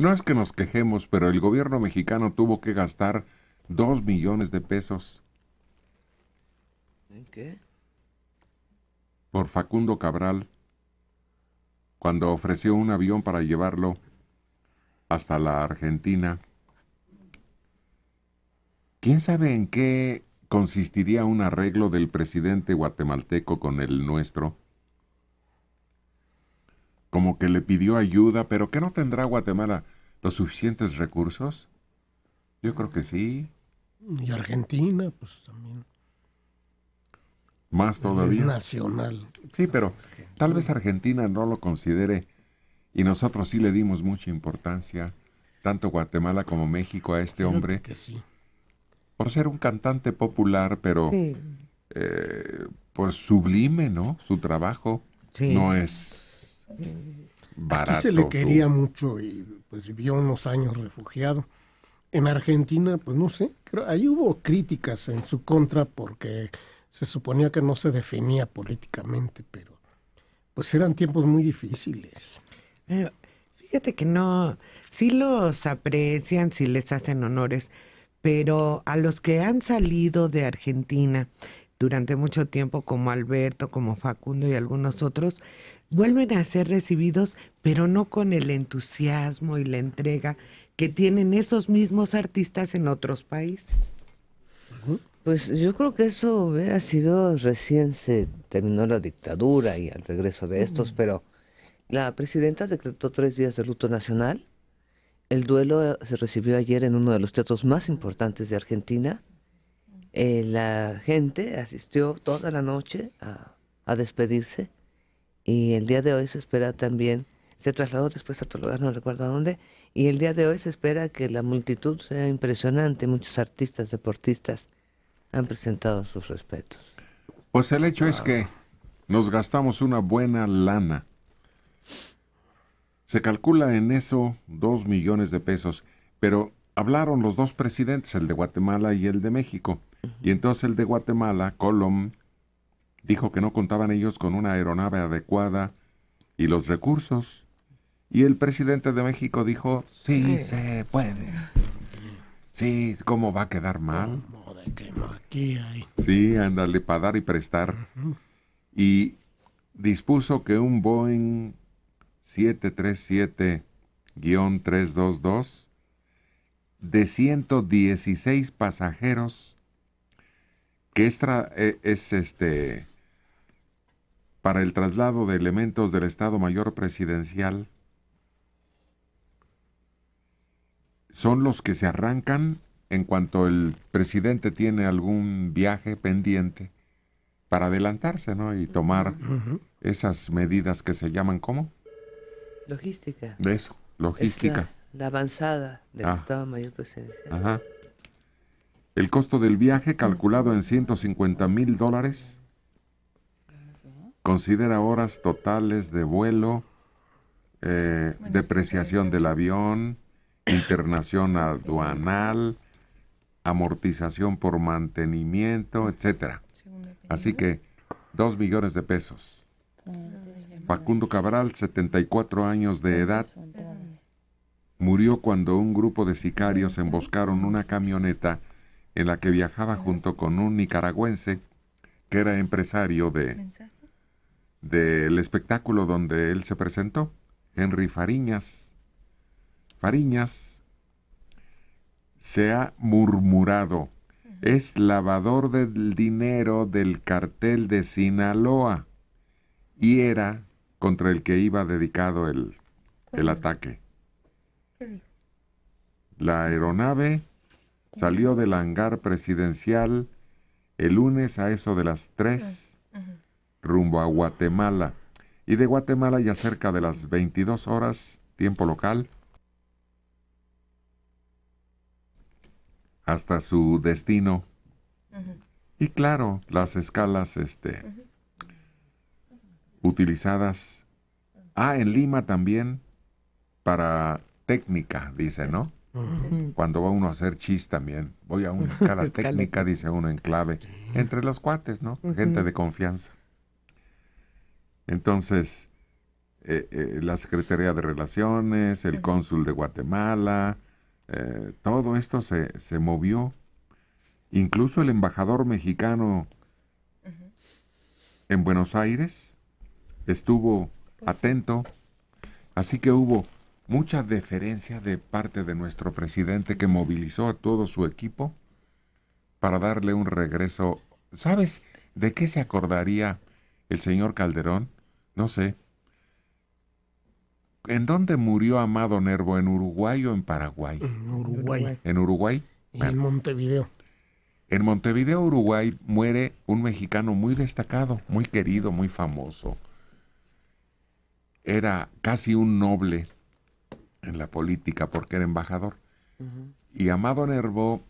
No es que nos quejemos, pero el gobierno mexicano tuvo que gastar dos millones de pesos. ¿En qué? Por Facundo Cabral, cuando ofreció un avión para llevarlo hasta la Argentina. ¿Quién sabe en qué consistiría un arreglo del presidente guatemalteco con el nuestro? como que le pidió ayuda, pero que no tendrá Guatemala los suficientes recursos? Yo creo que sí. Y Argentina, pues también. Más todavía. nacional. Sí, pero tal vez Argentina no lo considere y nosotros sí le dimos mucha importancia, tanto Guatemala como México, a este hombre. Que sí. Por ser un cantante popular, pero sí. Eh, pues sublime, ¿no? Su trabajo no es aquí se le quería mucho y pues vivió unos años refugiado. En Argentina, pues no sé, creo, ahí hubo críticas en su contra porque se suponía que no se definía políticamente, pero pues eran tiempos muy difíciles. fíjate que no, sí los aprecian, sí les hacen honores, pero a los que han salido de Argentina durante mucho tiempo, como Alberto, como Facundo y algunos otros, vuelven a ser recibidos, pero no con el entusiasmo y la entrega que tienen esos mismos artistas en otros países. Pues yo creo que eso hubiera sido recién se terminó la dictadura y al regreso de estos, pero la presidenta decretó tres días de luto nacional. El duelo eh, se recibió ayer en uno de los teatros más importantes de Argentina. Eh, la gente asistió toda la noche a despedirse y el día de hoy se espera también, se trasladó después a otro lugar, no recuerdo a dónde, y el día de hoy se espera que la multitud sea impresionante, muchos artistas, deportistas han presentado sus respetos. Pues el hecho es que nos gastamos una buena lana. Se calcula en eso dos millones de pesos, pero hablaron los dos presidentes, el de Guatemala y el de México. Y entonces el de Guatemala, Colom, Dijo que no contaban ellos con una aeronave adecuada y los recursos. Y el presidente de México dijo, sí, se puede. Sí, ¿cómo va a quedar mal? Sí, ándale, para dar y prestar. Y dispuso que un Boeing 737-322 de 116 pasajeros, que es e, este para el traslado de elementos del Estado Mayor Presidencial son los que se arrancan en cuanto el presidente tiene algún viaje pendiente para adelantarse ¿no? y tomar esas medidas que se llaman ¿cómo? Logística. Eso, logística. la, avanzada del ah. Estado Mayor Presidencial. Ajá. El costo del viaje calculado en 150 mil dólares Considera horas totales de vuelo, eh, depreciación del avión, internación aduanal, amortización por mantenimiento, etcétera. Así que dos millones de pesos. Ah, Facundo Cabral, 74 años de edad, murió cuando un grupo de sicarios emboscaron una camioneta en la que viajaba junto con un nicaragüense que era empresario de del espectáculo donde él se presentó, Henry Fariñas. Fariñas se ha murmurado, es lavador del dinero del cartel de Sinaloa y era contra el que iba dedicado el, ataque. La aeronave salió del hangar presidencial el lunes a eso de las 3 rumbo a Guatemala y de Guatemala ya cerca de las 22 horas tiempo local hasta su destino. Y claro, las escalas este, utilizadas. Ah, en Lima también para técnica, dice, ¿no? Cuando va uno a hacer chis también. Voy a una escala técnica, dice uno en clave. Entre los cuates, ¿no? Gente de confianza. Entonces, eh, eh, la Secretaría de Relaciones, el cónsul de Guatemala, eh, todo esto se, movió. Incluso el embajador mexicano en Buenos Aires estuvo pues atento. Así que hubo mucha deferencia de parte de nuestro presidente que movilizó a todo su equipo para darle un regreso. ¿Sabes de qué se acordaría el señor Calderón? No sé. ¿En dónde murió Amado Nervo? ¿En Uruguay o en Paraguay? En Uruguay. ¿En Uruguay? En Montevideo. En Montevideo, Uruguay, muere un mexicano muy destacado, muy querido, muy famoso. Era casi un noble en la política porque era embajador. Y Amado Nervo,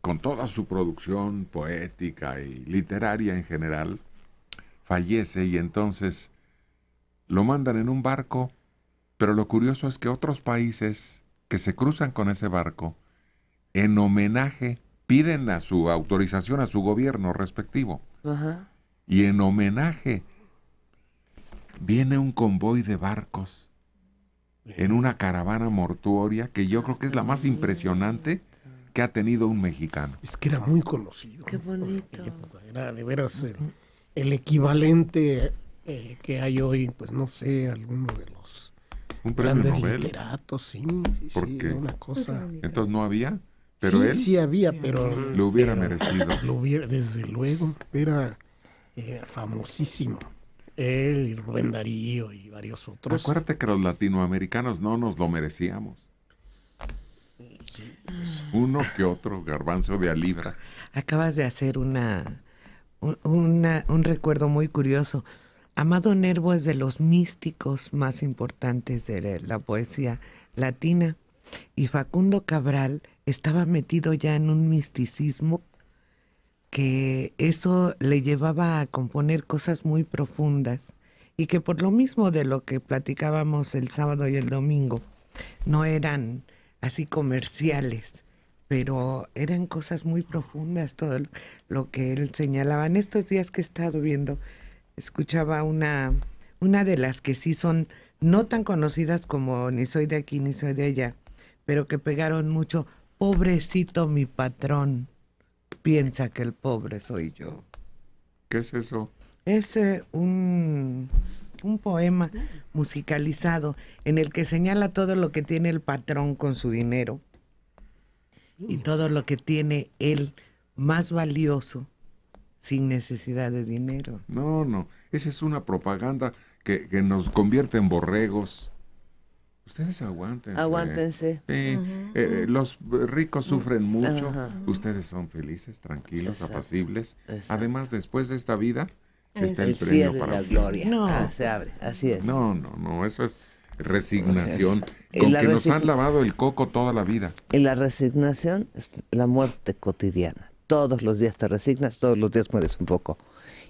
con toda su producción poética y literaria en general, fallece y entonces lo mandan en un barco, pero lo curioso es que otros países que se cruzan con ese barco, en homenaje, piden a su autorización a su gobierno respectivo. Y en homenaje, viene un convoy de barcos en una caravana mortuoria que yo creo que es la más impresionante que ha tenido un mexicano. Es que era muy conocido. Qué bonito. Era de veras el equivalente eh, que hay hoy, pues no sé, alguno de los un grandes literatos, sí, sí, sí una cosa. Pues, entonces no había, pero sí, él sí había, pero lo hubiera merecido. Lo hubiera, desde luego, era eh, famosísimo. Él y Rubén Darío y varios otros. Acuérdate que los latinoamericanos no nos lo merecíamos. Uno que otro, garbanzo de libra Acabas de hacer una, una, un recuerdo muy curioso Amado Nervo es de los místicos más importantes de la poesía latina y Facundo Cabral estaba metido ya en un misticismo que eso le llevaba a componer cosas muy profundas y que por lo mismo de lo que platicábamos el sábado y el domingo, no eran así comerciales, pero eran cosas muy profundas, todo lo que él señalaba. En estos días que he estado viendo escuchaba una, una de las que sí son no tan conocidas como ni soy de aquí ni soy de allá, pero que pegaron mucho. Pobrecito mi patrón, piensa que el pobre soy yo. ¿Qué es eso? Es eh, un, un poema musicalizado en el que señala todo lo que tiene el patrón con su dinero y todo lo que tiene él más valioso sin necesidad de dinero. No, no, esa es una propaganda que, nos convierte en borregos. Ustedes aguántense. Aguántense. Eh, eh, los ricos sufren mucho. Ustedes son felices, tranquilos, apacibles. Además, después de esta vida, está el, premio para la gloria. No. Ah, abre, así No, no, no, eso es resignación. Con que nos han lavado el coco toda la vida. Y la resignación, es la muerte cotidiana todos los días te resignas, todos los días mueres un poco.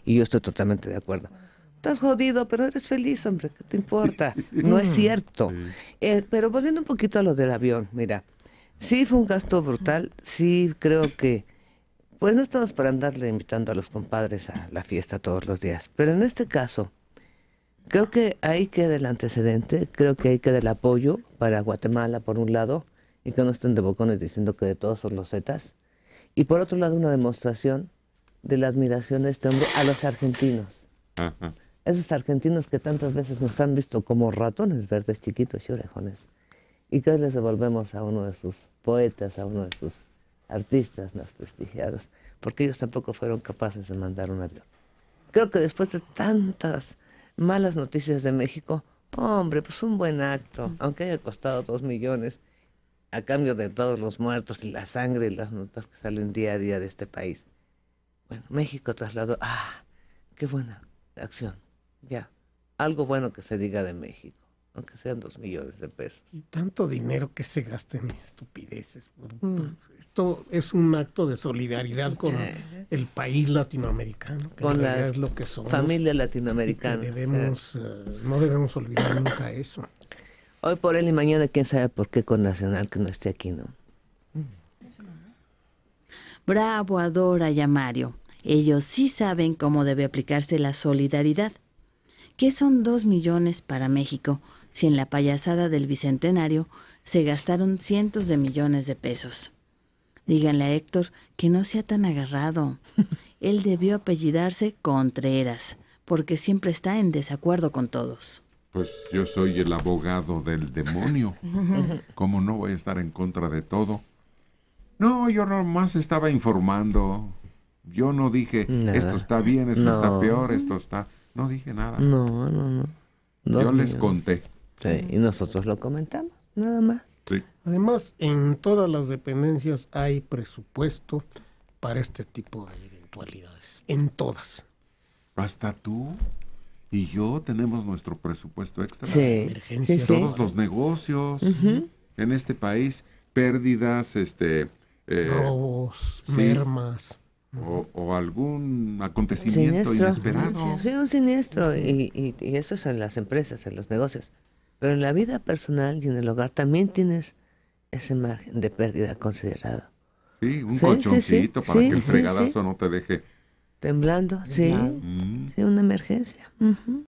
Y yo estoy totalmente de acuerdo. Estás jodido, pero eres feliz, hombre, ¿qué te importa? No es cierto. Eh, pero volviendo un poquito a lo del avión, mira, sí fue un gasto brutal, sí creo que, pues no estamos para andarle invitando a los compadres a la fiesta todos los días, pero en este caso, creo que ahí queda el antecedente, creo que ahí queda el apoyo para Guatemala, por un lado, y que no estén de bocones diciendo que de todos son los zetas. Y por otro lado, una demostración de la admiración de este hombre a los argentinos. Esos argentinos que tantas veces nos han visto como ratones verdes chiquitos y orejones. Y que hoy les devolvemos a uno de sus poetas, a uno de sus artistas más prestigiados, porque ellos tampoco fueron capaces de mandar un avión. Creo que después de tantas malas noticias de México, hombre, pues un buen acto, mm. aunque haya costado dos millones, a cambio de todos los muertos y la sangre y las notas que salen día a día de este país. Bueno, México trasladó, ah, qué buena acción, ya, algo bueno que se diga de México, aunque sean dos millones de pesos. Y tanto dinero que se gaste en estupideces. Mm. Esto es un acto de solidaridad con el país latinoamericano, que con es lo que somos. Familia latinoamericana. Debemos, eh, no debemos olvidar nunca eso. Hoy por él y mañana quién sabe por qué con Nacional que no esté aquí, ¿no? Bravo, Adora y a Mario. Ellos sí saben cómo debe aplicarse la solidaridad. ¿Qué son dos millones para México si en la payasada del Bicentenario se gastaron cientos de millones de pesos? Díganle a Héctor que no sea tan agarrado. Él debió apellidarse Contreras, porque siempre está en desacuerdo con todos. Pues yo soy el abogado del demonio. ¿Cómo no voy a estar en contra de todo? No, yo nomás estaba informando. Yo no dije, esto está bien, esto está peor, esto está... No dije nada. No, no, no. yo les conté. Sí, y nosotros lo comentamos, nada más. Sí. Además, en todas las dependencias hay presupuesto para este tipo de eventualidades. En todas. Hasta tú y yo tenemos nuestro presupuesto extra. Sí, emergencia. Todos los negocios en este país, pérdidas, este... Eh, Robos, mermas. O, algún acontecimiento inesperado. Sí, un siniestro. Y, y, eso es en las empresas, en los negocios. Pero en la vida personal y en el hogar también tienes ese margen de pérdida considerado. Sí, un colchoncito para que el fregadazo no te deje Temblando, sí. ¿Sí? una emergencia.